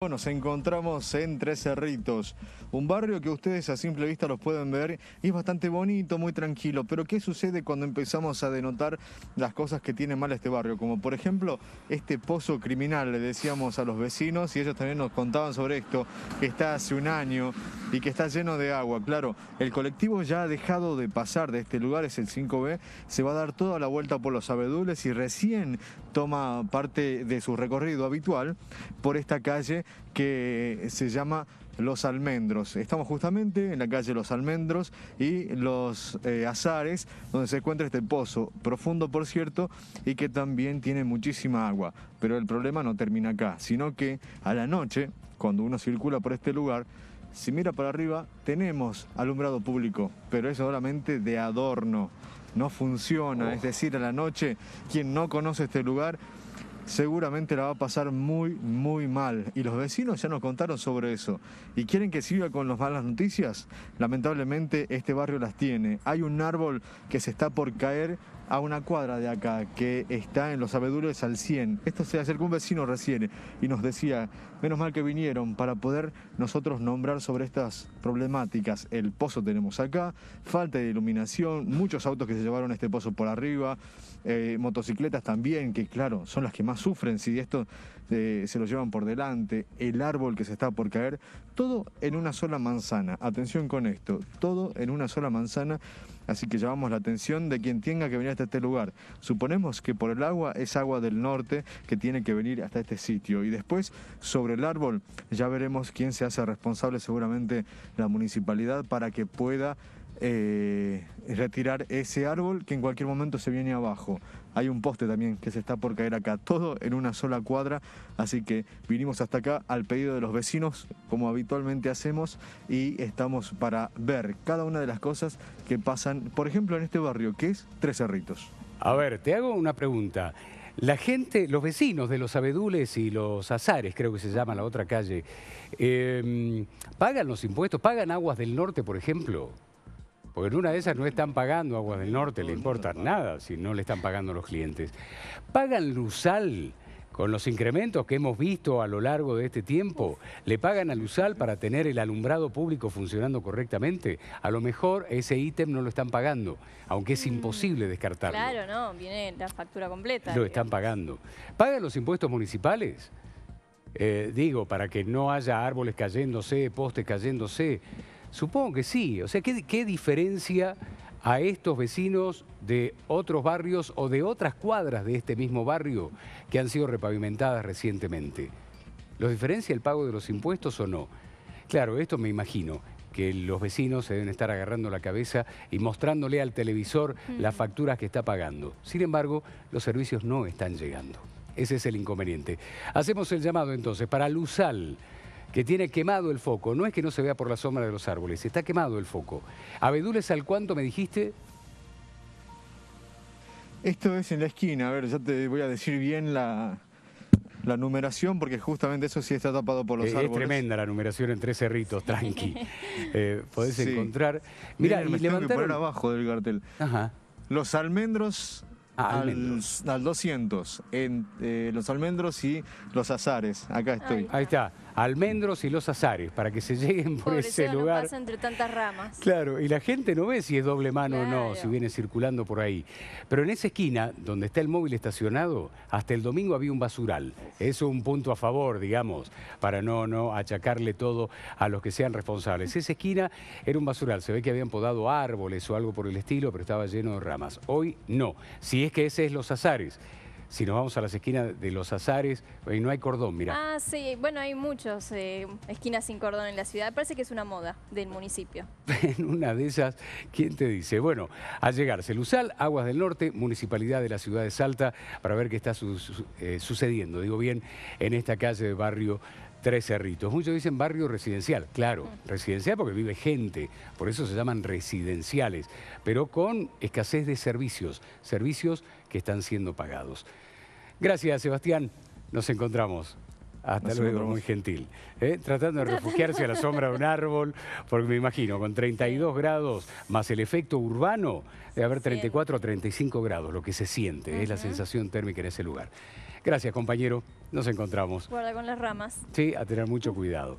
Bueno, Nos encontramos en Tres Cerritos, un barrio que ustedes a simple vista los pueden ver y es bastante bonito, muy tranquilo, pero ¿qué sucede cuando empezamos a denotar las cosas que tiene mal este barrio? Como por ejemplo este pozo criminal, le decíamos a los vecinos y ellos también nos contaban sobre esto, que está hace un año y que está lleno de agua. Claro, el colectivo ya ha dejado de pasar de este lugar, es el 5B, se va a dar toda la vuelta por los abedules y recién toma parte de su recorrido habitual por esta calle que se llama Los Almendros. Estamos justamente en la calle Los Almendros y Los eh, Azares, donde se encuentra este pozo, profundo por cierto, y que también tiene muchísima agua. Pero el problema no termina acá, sino que a la noche, cuando uno circula por este lugar, si mira para arriba, tenemos alumbrado público, pero es solamente de adorno. No funciona, oh. es decir, a la noche, quien no conoce este lugar seguramente la va a pasar muy, muy mal. Y los vecinos ya nos contaron sobre eso. ¿Y quieren que siga con las malas noticias? Lamentablemente este barrio las tiene. Hay un árbol que se está por caer a una cuadra de acá, que está en los abedules al 100. Esto se acercó un vecino recién y nos decía, menos mal que vinieron para poder nosotros nombrar sobre estas problemáticas. El pozo tenemos acá, falta de iluminación, muchos autos que se llevaron este pozo por arriba, eh, motocicletas también, que claro, son las que más sufren si esto se lo llevan por delante, el árbol que se está por caer, todo en una sola manzana. Atención con esto, todo en una sola manzana. Así que llamamos la atención de quien tenga que venir hasta este lugar. Suponemos que por el agua es agua del norte que tiene que venir hasta este sitio. Y después, sobre el árbol, ya veremos quién se hace responsable, seguramente la municipalidad, para que pueda eh, retirar ese árbol que en cualquier momento se viene abajo. Hay un poste también que se está por caer acá, todo en una sola cuadra, así que vinimos hasta acá al pedido de los vecinos, como habitualmente hacemos, y estamos para ver cada una de las cosas que pasan, por ejemplo, en este barrio, que es Tres Cerritos. A ver, te hago una pregunta. La gente, los vecinos de los abedules y los azares, creo que se llama la otra calle, em, ¿pagan los impuestos? ¿Pagan aguas del norte, por ejemplo? Porque en una de esas no están pagando Aguas del Norte, le importa nada si no le están pagando los clientes. Pagan Luzal. Con los incrementos que hemos visto a lo largo de este tiempo, ¿le pagan a Luzal para tener el alumbrado público funcionando correctamente? A lo mejor ese ítem no lo están pagando, aunque es mm. imposible descartarlo. Claro, no, viene la factura completa. Lo están pagando. ¿Pagan los impuestos municipales? Eh, digo, para que no haya árboles cayéndose, postes cayéndose. Supongo que sí. O sea, ¿qué, diferencia a estos vecinos de otros barrios o de otras cuadras de este mismo barrio que han sido repavimentadas recientemente? ¿Los diferencia el pago de los impuestos o no? Claro, esto me imagino que los vecinos se deben estar agarrando la cabeza y mostrándole al televisor mm. las facturas que está pagando. Sin embargo, los servicios no están llegando. Ese es el inconveniente. Hacemos el llamado entonces para Luzal que tiene quemado el foco. No es que no se vea por la sombra de los árboles, está quemado el foco. Abedules al cuánto me dijiste, esto es en la esquina, a ver, ya te voy a decir bien la, numeración, porque justamente eso sí está tapado por los eh, árboles. Es tremenda la numeración en tres cerritos, tranqui. Eh, podés encontrar... Mira, y me Tengo poner abajo del cartel. Ajá. Los almendros... Ah, al, 200, en eh, los almendros y los azares. Acá estoy. Ahí está. Almendros y Los Azares, para que se lleguen por ese lugar. No pasa entre tantas ramas. Claro, y la gente no ve si es doble mano o no, si viene circulando por ahí. Pero en esa esquina, donde está el móvil estacionado, hasta el domingo había un basural. Es un punto a favor, digamos, para no, no achacarle todo a los que sean responsables. Esa esquina era un basural, se ve que habían podado árboles o algo por el estilo, pero estaba lleno de ramas. Hoy no, si es que ese es Los Azares si nos vamos a las esquinas de los azares, y eh, no hay cordón, mira. Ah, sí, bueno, hay muchos eh, esquinas sin cordón en la ciudad. Parece que es una moda del municipio. en una de esas, ¿quién te dice? Bueno, al llegar Celusal, Aguas del Norte, Municipalidad de la Ciudad de Salta, para ver qué está eh, sucediendo, digo bien, en esta calle de barrio Tres Cerritos. Muchos dicen barrio residencial, claro, mm. residencial porque vive gente, por eso se llaman residenciales, pero con escasez de servicios, servicios que están siendo pagados. Gracias, Sebastián. Nos encontramos. Hasta luego, muy gentil. ¿eh? Tratando de refugiarse a la sombra de un árbol, porque me imagino, con 32 grados más el efecto urbano, de haber 34 a 35 grados, lo que se siente, es la sensación térmica en ese lugar. Gracias, compañero. Nos encontramos. Guarda con las ramas. Sí, a tener mucho cuidado.